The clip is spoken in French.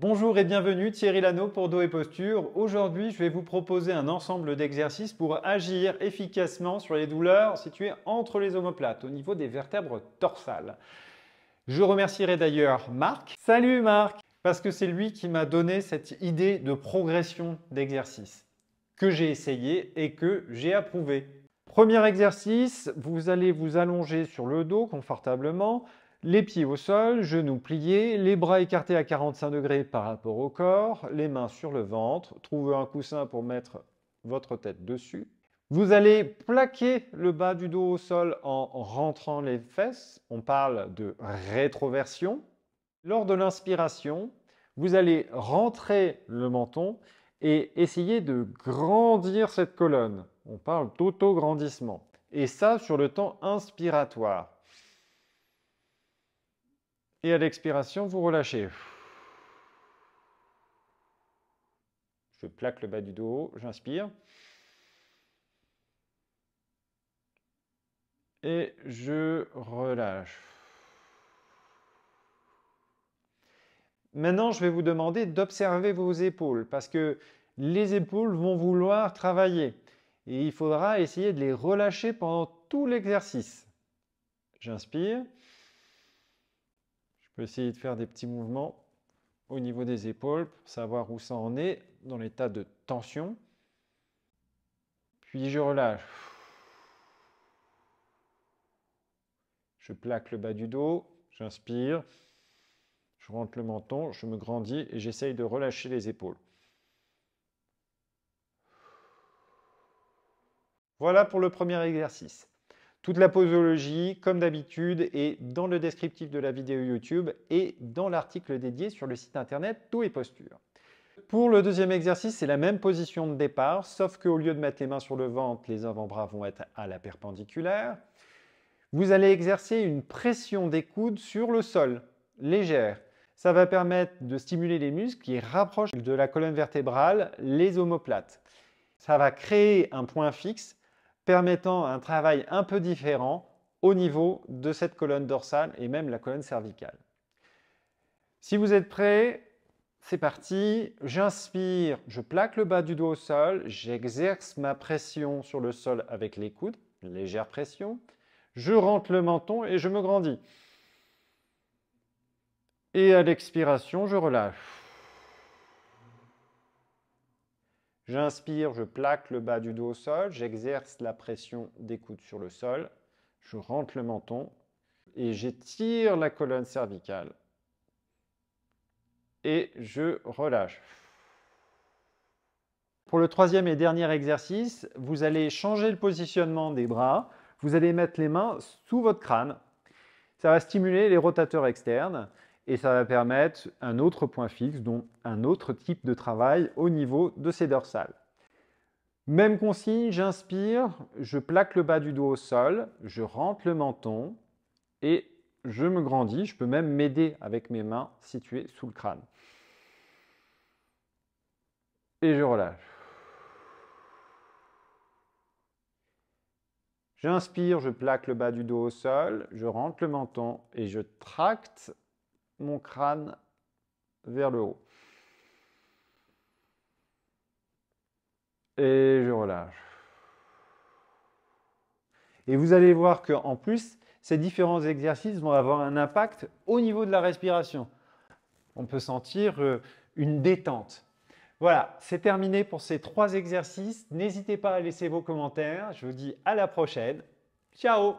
Bonjour et bienvenue, Thierry Lano pour Dos et Posture. Aujourd'hui, je vais vous proposer un ensemble d'exercices pour agir efficacement sur les douleurs situées entre les omoplates, au niveau des vertèbres dorsales. Je remercierai d'ailleurs Marc. Salut Marc Parce que c'est lui qui m'a donné cette idée de progression d'exercice que j'ai essayé et que j'ai approuvé. Premier exercice, vous allez vous allonger sur le dos confortablement les pieds au sol, genoux pliés, les bras écartés à 45 degrés par rapport au corps, les mains sur le ventre. Trouvez un coussin pour mettre votre tête dessus. Vous allez plaquer le bas du dos au sol en rentrant les fesses. On parle de rétroversion. Lors de l'inspiration, vous allez rentrer le menton et essayer de grandir cette colonne. On parle d'autograndissement. Et ça sur le temps inspiratoire. Et à l'expiration, vous relâchez. Je plaque le bas du dos, j'inspire. Et je relâche. Maintenant, je vais vous demander d'observer vos épaules parce que les épaules vont vouloir travailler et il faudra essayer de les relâcher pendant tout l'exercice. J'inspire vais essayer de faire des petits mouvements au niveau des épaules pour savoir où ça en est dans l'état de tension. Puis je relâche. Je plaque le bas du dos, j'inspire, je rentre le menton, je me grandis et j'essaye de relâcher les épaules. Voilà pour le premier exercice. Toute la posologie, comme d'habitude, est dans le descriptif de la vidéo YouTube et dans l'article dédié sur le site internet Dos et Posture. Pour le deuxième exercice, c'est la même position de départ, sauf qu'au lieu de mettre les mains sur le ventre, les avant-bras vont être à la perpendiculaire. Vous allez exercer une pression des coudes sur le sol, légère. Ça va permettre de stimuler les muscles qui rapprochent de la colonne vertébrale les omoplates. Ça va créer un point fixe permettant un travail un peu différent au niveau de cette colonne dorsale et même la colonne cervicale. Si vous êtes prêt, c'est parti. J'inspire, je plaque le bas du dos au sol, j'exerce ma pression sur le sol avec les coudes, légère pression. Je rentre le menton et je me grandis. Et à l'expiration, je relâche. J'inspire, je plaque le bas du dos au sol, j'exerce la pression des coudes sur le sol, je rentre le menton et j'étire la colonne cervicale. Et je relâche. Pour le troisième et dernier exercice, vous allez changer le positionnement des bras. Vous allez mettre les mains sous votre crâne. Ça va stimuler les rotateurs externes et ça va permettre un autre point fixe, dont un autre type de travail au niveau de ces dorsales. Même consigne, j'inspire, je plaque le bas du dos au sol, je rentre le menton et je me grandis. Je peux même m'aider avec mes mains situées sous le crâne. Et je relâche. J'inspire, je plaque le bas du dos au sol, je rentre le menton et je tracte mon crâne vers le haut. Et je relâche. Et vous allez voir qu'en plus, ces différents exercices vont avoir un impact au niveau de la respiration. On peut sentir euh, une détente. Voilà, c'est terminé pour ces trois exercices. N'hésitez pas à laisser vos commentaires. Je vous dis à la prochaine. Ciao